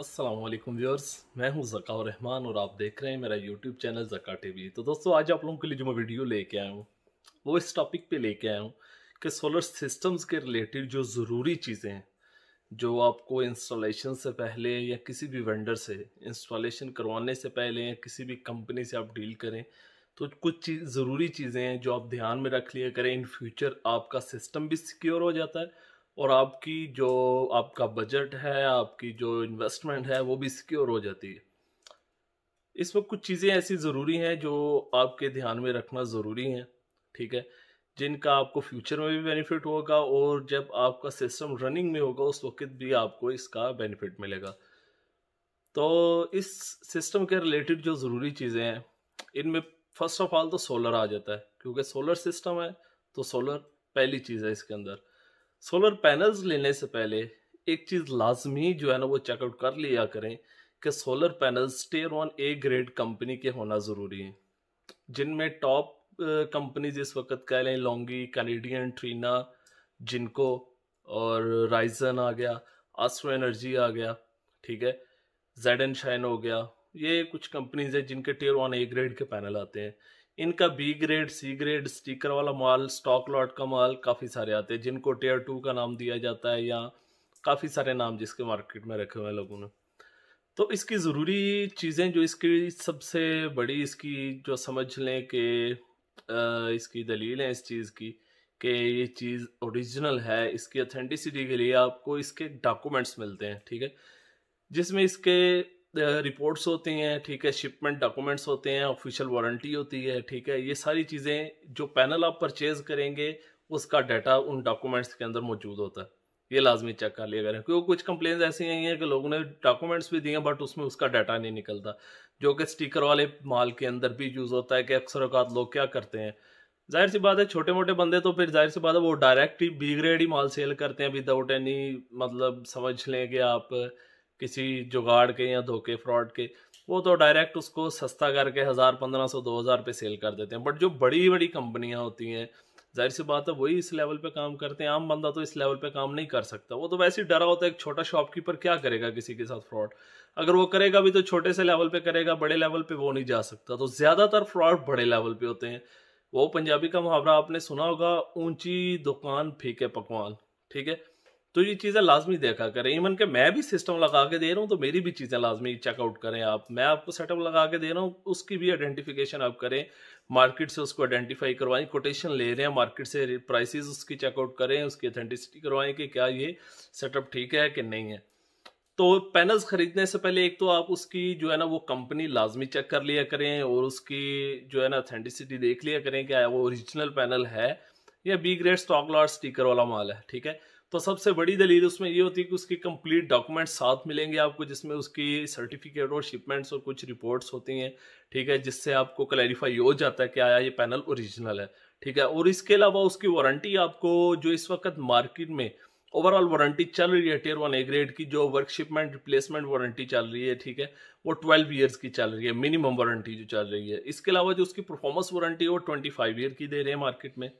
Aslam viewers मैं हूं ज़का रहमान और आप देख रहे हैं मेरा यूट्यूब चैनल ज़का टीवी तो दोस्तों आज आप लोगों के लिए जो मैं वीडियो लेके आया हूं वो इस टॉपिक पे लेके आया हूं कि सोलर सिस्टम्स के रिलेटेड जो ज़रूरी चीज़ें हैं जो आपको इंस्टॉलेशन से पहले या किसी भी वेंडर से इंस्टॉलेशन करवाने से पहले या किसी भी कंपनी से आप डील करें तो कुछ चीज़ ज़रूरी चीज़ें हैं जो आप ध्यान में रख लिया करें इन फ्यूचर आपका सिस्टम भी सिक्योर हो जाता है और आपकी जो आपका बजट है आपकी जो इन्वेस्टमेंट है वो भी सिक्योर हो जाती है इस वक्त कुछ चीज़ें ऐसी ज़रूरी हैं जो आपके ध्यान में रखना ज़रूरी हैं ठीक है जिनका आपको फ्यूचर में भी बेनिफिट होगा और जब आपका सिस्टम रनिंग में होगा उस वक्त भी आपको इसका बेनिफिट मिलेगा तो इस सिस्टम के रिलेटेड जो ज़रूरी चीज़ें हैं इनमें फर्स्ट ऑफ ऑल तो सोलर आ जाता है क्योंकि सोलर सिस्टम है तो सोलर पहली चीज़ है इसके अंदर सोलर पैनल्स लेने से पहले एक चीज़ लाजमी जो है ना वो चेकआउट कर लिया करें कि solar panels tier one A grade company के होना ज़रूरी है जिनमें टॉप कंपनीज इस वक्त कह लें लोंगी कैनेडियन ट्रीना जिनको और राइजन आ गया आसो एनर्जी आ गया ठीक है जेड एंड शाइन हो गया ये कुछ कंपनीज हैं जिनके टेयर वन ए ग्रेड के पैनल आते हैं इनका B grade C grade sticker वाला माल स्टॉक लॉट का माल काफ़ी सारे आते हैं जिनको टेयर टू का नाम दिया जाता है या काफ़ी सारे नाम जिसके मार्केट में रखे हुए हैं लोगों ने तो इसकी ज़रूरी चीज़ें जो इसकी सबसे बड़ी इसकी जो समझ लें कि इसकी दलील है इस चीज़ की कि ये चीज़ ओरिजिनल है इसकी अथेंटिसिटी के लिए आपको इसके डॉक्यूमेंट्स मिलते हैं ठीक है जिसमें इसके रिपोर्ट्स होती हैं ठीक है शिपमेंट डॉक्यूमेंट्स होते हैं ऑफिशियल वारंटी होती है ठीक है ये सारी चीज़ें जो पैनल आप परचेज करेंगे उसका डाटा उन डॉक्यूमेंट्स के अंदर मौजूद होता है ये लाजमी चेक कर लिया करें क्योंकि कुछ कंप्लेन ऐसी आई हैं कि लोगों ने डॉक्यूमेंट्स भी दिए बट उसमें उसका डाटा नहीं निकलता जो कि स्टिकर वाले माल के अंदर भी यूज़ होता है कि अक्सर अवकात लोग क्या करते हैं जाहिर सी बात है छोटे मोटे बंदे तो फिर जाहिर सी बात है वो डायरेक्ट ही बी ग्रेड ही माल सेल करते हैं विदाउट एनी मतलब समझ लें कि आप किसी जुगाड़ के या धोखे फ्रॉड के वो तो डायरेक्ट उसको सस्ता करके हज़ार पंद्रह सौ दो हज़ार पे सेल कर देते हैं बट जो बड़ी बड़ी कंपनियां होती हैं जाहिर सी बात है वही इस लेवल पे काम करते हैं आम बंदा तो इस लेवल पे काम नहीं कर सकता वो तो वैसे ही डरा होता है एक छोटा शॉपकीपर क्या करेगा किसी के साथ फ्रॉड अगर वो करेगा भी तो छोटे से लेवल पे करेगा बड़े लेवल पे वो नहीं जा सकता तो ज़्यादातर फ्रॉड बड़े लेवल पे होते हैं वो पंजाबी का मुहावरा आपने सुना होगा ऊंची दुकान फीके पकवान ठीक है तो ये चीज़ें लाजमी देखा करें इवन के मैं भी सिस्टम लगा के दे रहा हूँ तो मेरी भी चीज़ें लाजमी चेकआउट करें आप मैं आपको सेटअप लगा के दे रहा हूँ उसकी भी आइडेंटिफिकेशन आप करें मार्केट से उसको आइडेंटिफाई करवाएं कोटेशन ले रहे हैं मार्केट से प्राइसेस उसकी चेकआउट करें उसकी अथेंटिसिटी करवाएं कि क्या ये सेटअप ठीक है कि नहीं है तो पैनल्स खरीदने से पहले एक तो आप उसकी जो है ना वो कंपनी लाजमी चेक कर लिया करें और उसकी जो है ना अथेंटिसिटी देख लिया करें क्या वो ओरिजिनल पैनल है या B grade stock lot sticker वाला माल है ठीक है तो सबसे बड़ी दलील उसमें ये होती है कि उसके कंप्लीट डॉक्यूमेंट साथ मिलेंगे आपको जिसमें उसकी सर्टिफिकेट और शिपमेंट्स और कुछ रिपोर्ट्स होती हैं ठीक है जिससे आपको क्लैरिफाई हो जाता है कि आया ये पैनल ओरिजिनल है ठीक है और इसके अलावा उसकी वारंटी आपको जो इस वक्त मार्केट में ओवरऑल वारंटी चल रही है टीयर वन ए ग्रेड की जो वर्कशिपमेंट रिप्लेसमेंट वारंटी चल रही है ठीक है वो ट्वेल्व ईयर्स की चल रही है मिनिमम वारंटी जो चल रही है इसके अलावा जो उसकी परफॉर्मेंस वारंटी है वो ट्वेंटी फाइव ईयर की दे रहे हैं मार्केट में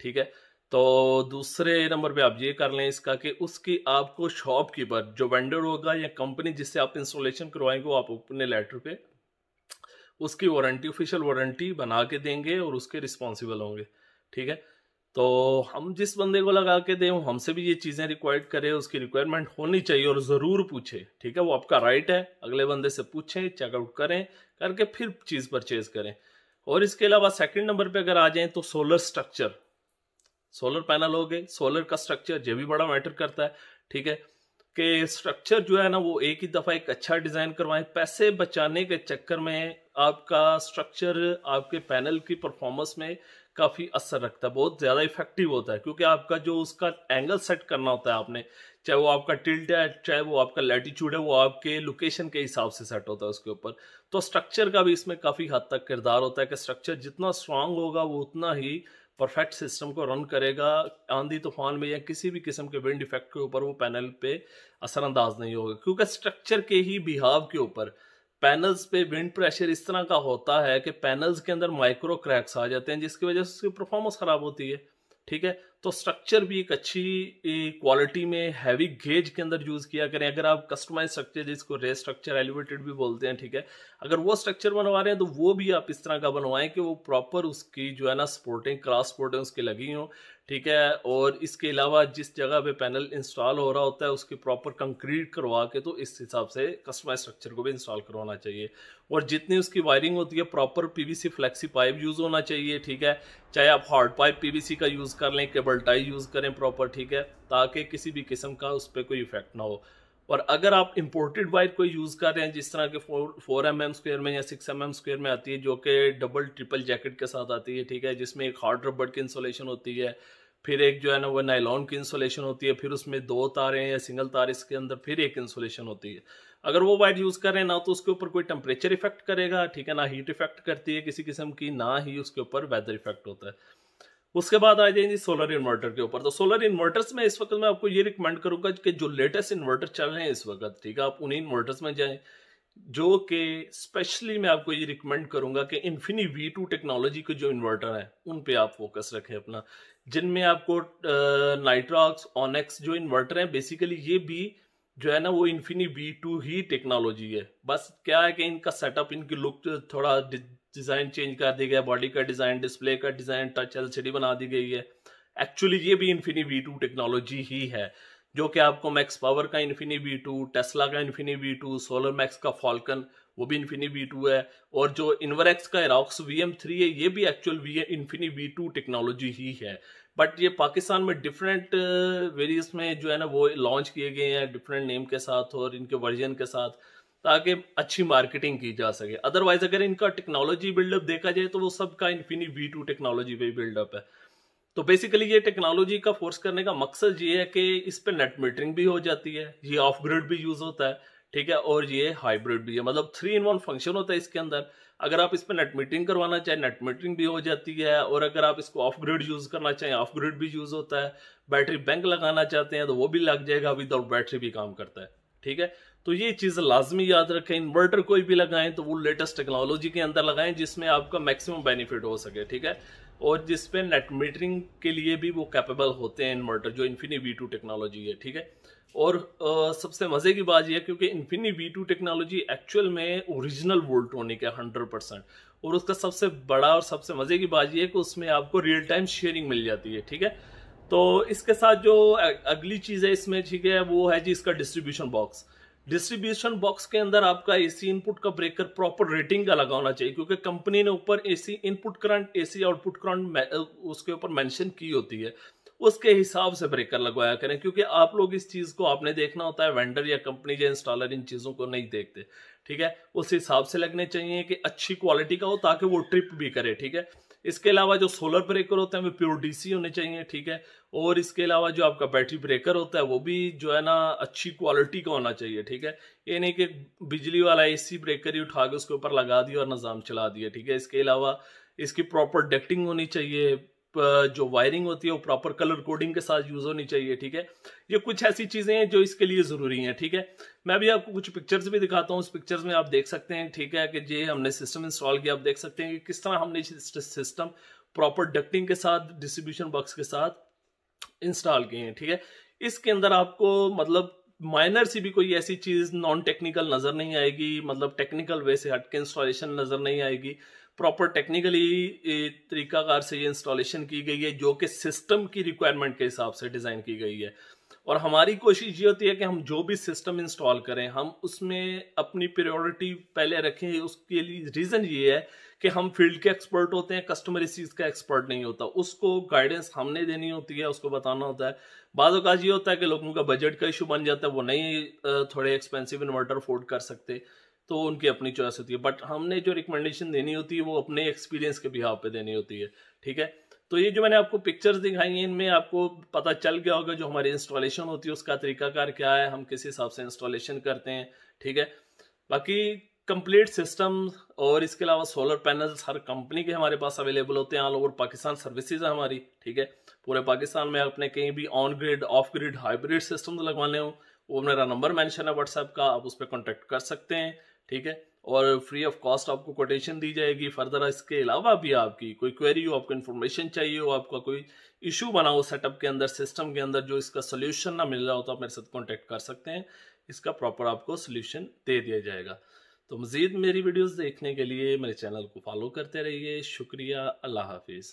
ठीक है तो दूसरे नंबर पे आप ये कर लें इसका कि उसकी आपको शॉप कीपर जो वेंडर होगा या कंपनी जिससे आप इंस्टॉलेशन करवाएंगे वो आप अपने लेटर पे उसकी वारंटी ऑफिशियल वारंटी बना के देंगे और उसके रिस्पॉन्सिबल होंगे ठीक है तो हम जिस बंदे को लगा के दें हमसे भी ये चीज़ें रिक्वायर्ड करें उसकी रिक्वायरमेंट होनी चाहिए और ज़रूर पूछें ठीक है वो आपका राइट है अगले बंदे से पूछें चेकआउट करें करके फिर चीज़ परचेज करें और इसके अलावा सेकंड नंबर पे अगर आ जाएं तो सोलर स्ट्रक्चर सोलर पैनल हो गए सोलर का स्ट्रक्चर ये भी बड़ा मैटर करता है ठीक है कि स्ट्रक्चर जो है ना वो एक ही दफ़ा एक अच्छा डिज़ाइन करवाएं पैसे बचाने के चक्कर में आपका स्ट्रक्चर आपके पैनल की परफॉर्मेंस में काफ़ी असर रखता है बहुत ज़्यादा इफेक्टिव होता है क्योंकि आपका जो उसका एंगल सेट करना होता है आपने चाहे वो आपका टिल्ट है चाहे वो आपका लेटीट्यूड है वो आपके लोकेशन के हिसाब से सेट होता है उसके ऊपर तो स्ट्रक्चर का भी इसमें काफ़ी हद तक किरदार होता है कि स्ट्रक्चर जितना स्ट्रांग होगा वो उतना ही परफेक्ट सिस्टम को रन करेगा आंधी तूफान में या किसी भी किस्म के विंड इफेक्ट के ऊपर वो पैनल पे असरअंदाज नहीं होगा क्योंकि स्ट्रक्चर के ही बिहाव के ऊपर पैनल्स पे विंड प्रेशर इस तरह का होता है कि पैनल्स के अंदर माइक्रो क्रैक्स आ जाते हैं जिसकी वजह से उसकी परफॉर्मेंस खराब होती है ठीक है तो स्ट्रक्चर भी एक अच्छी क्वालिटी में हैवी गेज के अंदर यूज़ किया करें अगर आप कस्टमाइज स्ट्रक्चर जिसको रे स्ट्रक्चर एलिवेटेड भी बोलते हैं ठीक है अगर वो स्ट्रक्चर बनवा रहे हैं तो वो भी आप इस तरह का बनवाएं कि वो प्रॉपर उसकी जो है ना सपोर्टिंग क्रॉस सपोर्टिंग उसकी लगी हो ठीक है और इसके अलावा जिस जगह पे पैनल इंस्टॉल हो रहा होता है उसकी प्रॉपर कंक्रीट करवा के तो इस हिसाब से कस्टमाइज स्ट्रक्चर को भी इंस्टॉल करवाना चाहिए और जितनी उसकी वायरिंग होती है proper PVC flexi pipe use होना चाहिए ठीक है चाहे आप हार्ड पाइप पीवीसी का यूज़ कर लें बल्टाई यूज़ करें प्रॉपर ठीक है ताकि किसी भी किस्म का उस पर कोई इफेक्ट ना हो और अगर आप इम्पोर्टेड वायर कोई यूज़ कर रहे हैं जिस तरह के four four M M square में या सिक्स एम एम स्क्वेयर में आती है जो कि डबल ट्रिपल जैकेट के साथ आती है ठीक है जिसमें एक हार्ड रबड़ की इंसोलेशन होती है फिर एक जो है ना वो नाइलॉन की इंसोलेशन होती है फिर उसमें दो तारे या सिंगल तार इसके अंदर फिर एक इंसोलेशन होती है अगर वो वायर यूज़ कर रहे हैं ना तो उसके ऊपर कोई टेम्परेचर इफेक्ट करेगा ठीक है ना हीट इफेक्ट करती है किसी किस्म की ना ही उसके ऊपर वेदर इफेक्ट होता है उसके बाद आ जाएंगे सोलर इन्वर्टर के ऊपर तो सोलर इन्वर्टर्स में इस वक्त मैं आपको ये रिकमेंड करूंगा कि जो लेटेस्ट इन्वर्टर चल रहे हैं इस वक्त ठीक है आप उन्हीं इन्वर्टर्स में जाएं जो कि स्पेशली मैं आपको ये रिकमेंड करूंगा कि इन्फिनी वी टू टेक्नोलॉजी के जो इन्वर्टर हैं उन पे आप फोकस रखें अपना जिनमें आपको नाइट्रॉक्स ऑनेक्स जो इन्वर्टर हैं बेसिकली ये भी जो है ना वो इन्फिनी वी टू ही टेक्नोलॉजी है बस क्या है कि इनका सेटअप इनकी लुक थोड़ा डिज़ाइन चेंज कर दिया गया बॉडी का डिज़ाइन डिस्प्ले का डिज़ाइन टच एलसीडी बना दी गई है एक्चुअली ये भी इन्फिनी वी टू टेक्नोलॉजी ही है जो कि आपको मैक्स पावर का इन्फिनी वी टू टेस्ला का Infini V two solar Max का फॉल्कन वो भी इन्फिनी वी टू है और जो इन्वरएक्स का एराक्स वी एम थ्री है ये भी actual V Infini V two technology ही है बट ये पाकिस्तान में डिफरेंट वेरियस uh, में जो है ना वो लॉन्च किए गए हैं डिफरेंट नेम के साथ और इनके वर्जन के साथ ताकि अच्छी मार्केटिंग की जा सके अदरवाइज अगर इनका टेक्नोलॉजी बिल्डअप देखा जाए तो वो सबका इन्फिनी वी टू टेक्नोलॉजी पे बिल्डअप है तो बेसिकली ये टेक्नोलॉजी का फोर्स करने का मकसद ये है कि इस पर नेट मीटरिंग भी हो जाती है ये ऑफ ग्रिड भी यूज़ होता है ठीक है और ये हाइब्रिड भी है मतलब थ्री इन वन फंक्शन होता है इसके अंदर अगर आप इस पर नेट मीटरिंग करवाना चाहें नेट मीटरिंग भी हो जाती है और अगर आप इसको ऑफ ग्रिड यूज़ करना चाहें ऑफ ग्रिड भी यूज़ होता है बैटरी बैंक लगाना चाहते हैं तो वो भी लग जाएगा विदाउट बैटरी तो भी काम करता है ठीक है तो ये चीज़ लाजमी याद रखें इन्वर्टर कोई भी लगाएं तो वो लेटेस्ट टेक्नोलॉजी के अंदर लगाएं जिसमें आपका मैक्सिमम बेनिफिट हो सके ठीक है और जिसपे नेट मीटरिंग के लिए भी वो कैपेबल होते हैं इन्वर्टर जो इन्फिनी वी टू टेक्नोलॉजी है ठीक है और आ, सबसे मज़े की बात यह क्योंकि Infini V two technology actual में ओरिजिनल वोल्ट्रॉनिक है हंड्रेड परसेंट और उसका सबसे बड़ा और सबसे मज़े की बात यह है कि उसमें आपको रियल टाइम शेयरिंग मिल जाती है ठीक है तो इसके साथ जो अगली चीज़ है इसमें ठीक है वो है जी इसका डिस्ट्रीब्यूशन बॉक्स डिस्ट्रीब्यूशन बॉक्स के अंदर आपका एसी इनपुट का ब्रेकर प्रॉपर रेटिंग का लगा होना चाहिए क्योंकि कंपनी ने ऊपर AC input current AC output current उसके ऊपर मेंशन की होती है उसके हिसाब से ब्रेकर लगवाया करें क्योंकि आप लोग इस चीज़ को आपने देखना होता है वेंडर या कंपनी या इंस्टॉलर इन चीज़ों को नहीं देखते ठीक है उस हिसाब से लगने चाहिए कि अच्छी क्वालिटी का हो ताकि वो ट्रिप भी करे ठीक है इसके अलावा जो सोलर ब्रेकर होते हैं वे प्योर डीसी होने चाहिए ठीक है और इसके अलावा जो आपका बैटरी ब्रेकर होता है वो भी जो है ना अच्छी क्वालिटी का होना चाहिए ठीक है ये नहीं कि बिजली वाला एसी ब्रेकर ही उठा के उसके ऊपर लगा दिया और निज़ाम चला दिया ठीक है इसके अलावा इसकी प्रॉपर डक्टिंग होनी चाहिए जो वायरिंग होती है वो प्रॉपर कलर कोडिंग के साथ यूज़ होनी चाहिए ठीक है ये कुछ ऐसी चीज़ें हैं जो इसके लिए ज़रूरी हैं ठीक है मैं भी आपको कुछ पिक्चर्स भी दिखाता हूँ उस पिक्चर्स में आप देख सकते हैं ठीक है कि ये हमने सिस्टम इंस्टॉल किया आप देख सकते हैं कि किस तरह हमने सिस्टम प्रॉपर डक्टिंग के साथ डिस्ट्रीब्यूशन बॉक्स के साथ इंस्टॉल किए हैं ठीक है इसके अंदर आपको मतलब माइनर सी भी कोई ऐसी चीज नॉन टेक्निकल नजर नहीं आएगी मतलब टेक्निकल वे से हटके इंस्टॉलेशन नजर नहीं आएगी प्रॉपर टेक्निकली तरीकाकार से ये इंस्टॉलेशन की गई है जो कि सिस्टम की रिक्वायरमेंट के हिसाब से डिजाइन की गई है और हमारी कोशिश ये होती है कि हम जो भी सिस्टम इंस्टॉल करें हम उसमें अपनी प्रायोरिटी पहले रखें उसके लिए रीज़न ये है कि हम फील्ड के एक्सपर्ट होते हैं कस्टमर इस चीज़ का एक्सपर्ट नहीं होता उसको गाइडेंस हमने देनी होती है उसको बताना होता है बाद अवकाश ये होता है कि लोगों का बजट का इशू बन जाता है वो नहीं थोड़े एक्सपेंसिव इन्वर्टर अफोर्ड कर सकते तो उनकी अपनी चॉइस होती है बट हमने जो रिकमेंडेशन देनी होती है वो अपने एक्सपीरियंस के बिहाव पे देनी होती है ठीक है तो ये जो मैंने आपको पिक्चर्स दिखाई हैं इनमें आपको पता चल गया होगा जो हमारी इंस्टॉलेशन होती है उसका तरीकाकार क्या है हम किस हिसाब से इंस्टॉलेशन करते हैं ठीक है बाकी कंप्लीट सिस्टम और इसके अलावा सोलर पैनल्स हर कंपनी के हमारे पास अवेलेबल होते हैं ऑल ओवर पाकिस्तान सर्विसेज है हमारी ठीक है पूरे पाकिस्तान में अपने कहीं भी on grid off grid hybrid system लगवाने हो वो मेरा नंबर मेंशन है व्हाट्सएप का आप उस पर कॉन्टेक्ट कर सकते हैं ठीक है और फ्री ऑफ कॉस्ट आपको कोटेशन दी जाएगी फर्दर इसके अलावा भी आपकी कोई क्वेरी हो आपको इन्फॉर्मेशन चाहिए हो आपका कोई इशू बना हो सेटअप के अंदर सिस्टम के अंदर जो इसका सोल्यूशन ना मिल रहा हो तो आप मेरे साथ कॉन्टेक्ट कर सकते हैं इसका प्रॉपर आपको सोल्यूशन दे दिया जाएगा तो मज़ीद मेरी वीडियोस देखने के लिए मेरे चैनल को फॉलो करते रहिए शुक्रिया अल्लाह हाफिज़